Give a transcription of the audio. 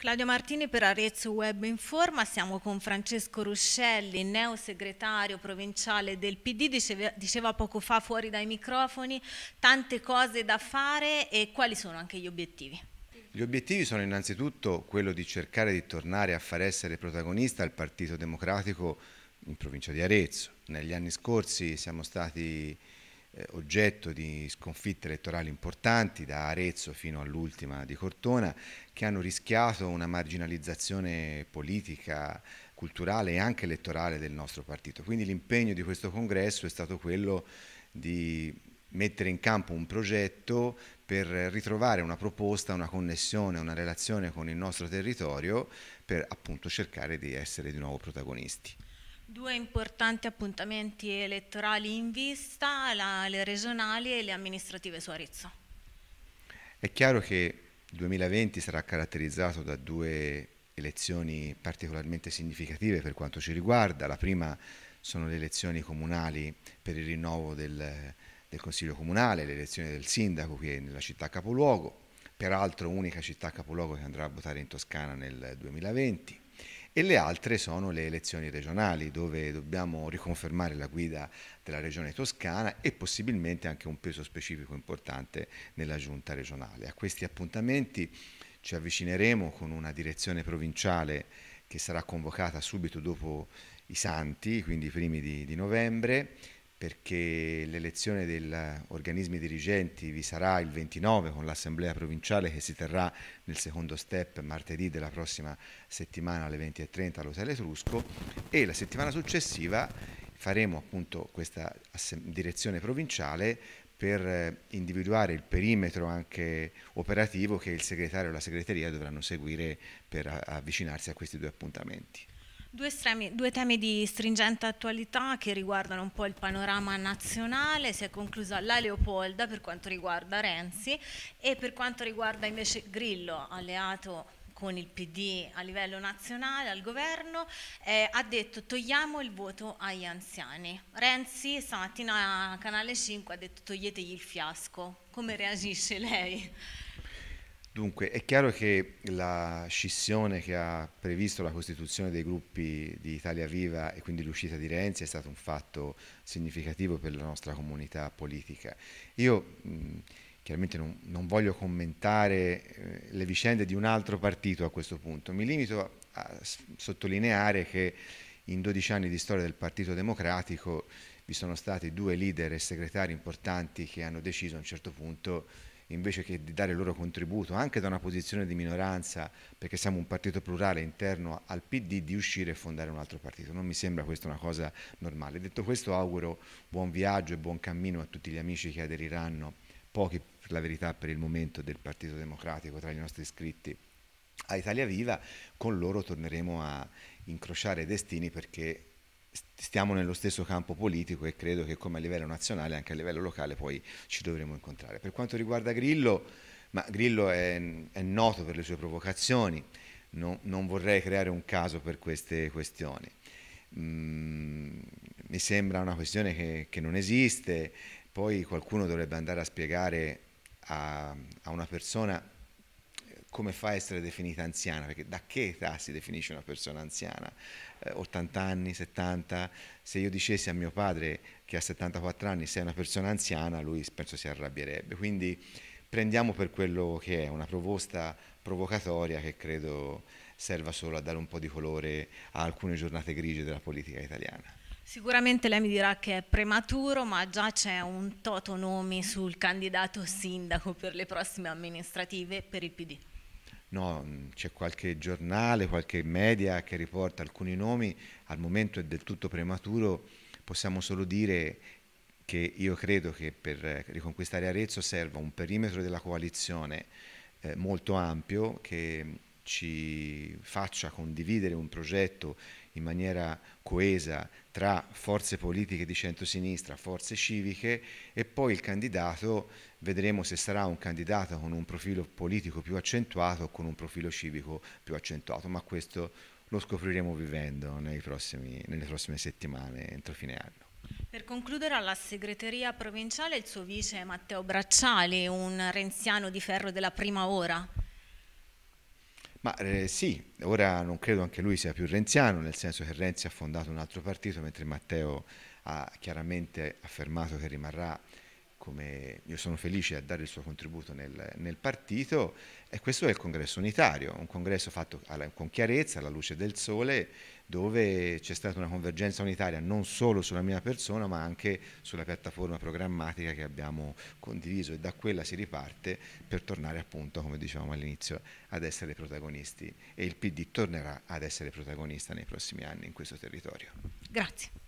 Claudio Martini per Arezzo Web Informa, siamo con Francesco Ruscelli, neo segretario provinciale del PD, diceva, diceva, poco fa fuori dai microfoni, tante cose da fare e quali sono anche gli obiettivi? Gli obiettivi sono innanzitutto quello di cercare di tornare a far essere protagonista il Partito Democratico in provincia di Arezzo. Negli anni scorsi siamo stati eh, oggetto di sconfitte elettorali importanti, da Arezzo fino all'ultima di Cortona, che hanno rischiato una marginalizzazione politica, culturale e anche elettorale del nostro partito. Quindi l'impegno di questo congresso è stato quello di mettere in campo un progetto per ritrovare una proposta, una connessione, una relazione con il nostro territorio per appunto cercare di essere di nuovo protagonisti. Due importanti appuntamenti elettorali in vista, la, le regionali e le amministrative su Arezzo. È chiaro che il 2020 sarà caratterizzato da due elezioni particolarmente significative per quanto ci riguarda. La prima sono le elezioni comunali per il rinnovo del, del Consiglio Comunale, le elezioni del sindaco qui nella città capoluogo, peraltro unica città capoluogo che andrà a votare in Toscana nel 2020 e le altre sono le elezioni regionali dove dobbiamo riconfermare la guida della regione toscana e possibilmente anche un peso specifico importante nella giunta regionale. A questi appuntamenti ci avvicineremo con una direzione provinciale che sarà convocata subito dopo i santi, quindi i primi di, di novembre, perché l'elezione degli organismi dirigenti vi sarà il 29 con l'assemblea provinciale che si terrà nel secondo step martedì della prossima settimana alle 20.30 all'Hotel Etrusco e la settimana successiva faremo appunto questa direzione provinciale per eh, individuare il perimetro anche operativo che il segretario e la segreteria dovranno seguire per eh, avvicinarsi a questi due appuntamenti. Due, estremi, due, temi di stringente attualità che riguardano un po' il panorama nazionale, si è conclusa la Leopolda per quanto riguarda Renzi e per quanto riguarda invece Grillo, alleato con il PD a livello nazionale, al governo, eh, ha detto togliamo il voto agli anziani. Renzi stamattina a Canale 5 ha detto toglietegli il fiasco. Come reagisce lei? Dunque, è chiaro che la scissione che ha previsto la costituzione dei gruppi di Italia Viva e quindi l'uscita di Renzi è stato un fatto significativo per la nostra comunità politica. Io mh, chiaramente non, non, voglio commentare eh, le vicende di un altro partito a questo punto, mi limito a, a sottolineare che in 12 anni di storia del Partito Democratico vi sono stati due leader e segretari importanti che hanno deciso a un certo punto invece che di dare il loro contributo anche da una posizione di minoranza, perché siamo un partito plurale interno al PD, di uscire e fondare un altro partito. Non mi sembra questa una cosa normale. Detto questo auguro buon viaggio e buon cammino a tutti gli amici che aderiranno, pochi per la verità per il momento del Partito Democratico tra i nostri iscritti a Italia Viva, con loro torneremo a incrociare destini perché stiamo nello stesso campo politico e credo che come a livello nazionale anche a livello locale poi ci dovremo incontrare. Per quanto riguarda Grillo, ma Grillo è, è noto per le sue provocazioni, no, non vorrei creare un caso per queste questioni. Mm, mi sembra una questione che, che, non esiste, poi qualcuno dovrebbe andare a spiegare a, a una persona come fa a essere definita anziana, perché da che età si definisce una persona anziana? Eh, 80 anni, 70? Se io dicessi a mio padre che a 74 anni sei una persona anziana, lui penso si arrabbierebbe. Quindi prendiamo per quello che è una proposta provocatoria che credo serva solo a dare un po' di colore a alcune giornate grigie della politica italiana. Sicuramente lei mi dirà che è prematuro, ma già c'è un toto nomi sul candidato sindaco per le prossime amministrative per il PD. No, mm, c'è qualche giornale, qualche media che riporta alcuni nomi, al momento è del tutto prematuro, possiamo solo dire che io credo che per riconquistare Arezzo serva un perimetro della coalizione eh, molto ampio che ci faccia condividere un progetto in maniera coesa tra forze politiche di centrosinistra, forze civiche e poi il candidato, vedremo se sarà un candidato con un profilo politico più accentuato o con un profilo civico più accentuato, ma questo lo scopriremo vivendo prossimi, nelle prossime settimane entro fine anno. Per concludere alla segreteria provinciale il suo vice Matteo Bracciali, un renziano di ferro della prima ora. Ma eh, sì, ora non credo anche lui sia più renziano, nel senso che Renzi ha fondato un altro partito, mentre Matteo ha chiaramente affermato che rimarrà come io sono felice a dare il suo contributo nel, nel, partito, e questo è il congresso unitario, un congresso fatto alla, con chiarezza, alla luce del sole, dove c'è stata una convergenza unitaria non solo sulla mia persona, ma anche sulla piattaforma programmatica che abbiamo condiviso e da quella si riparte per tornare appunto, come dicevamo all'inizio, ad essere protagonisti e il PD tornerà ad essere protagonista nei prossimi anni in questo territorio. Grazie.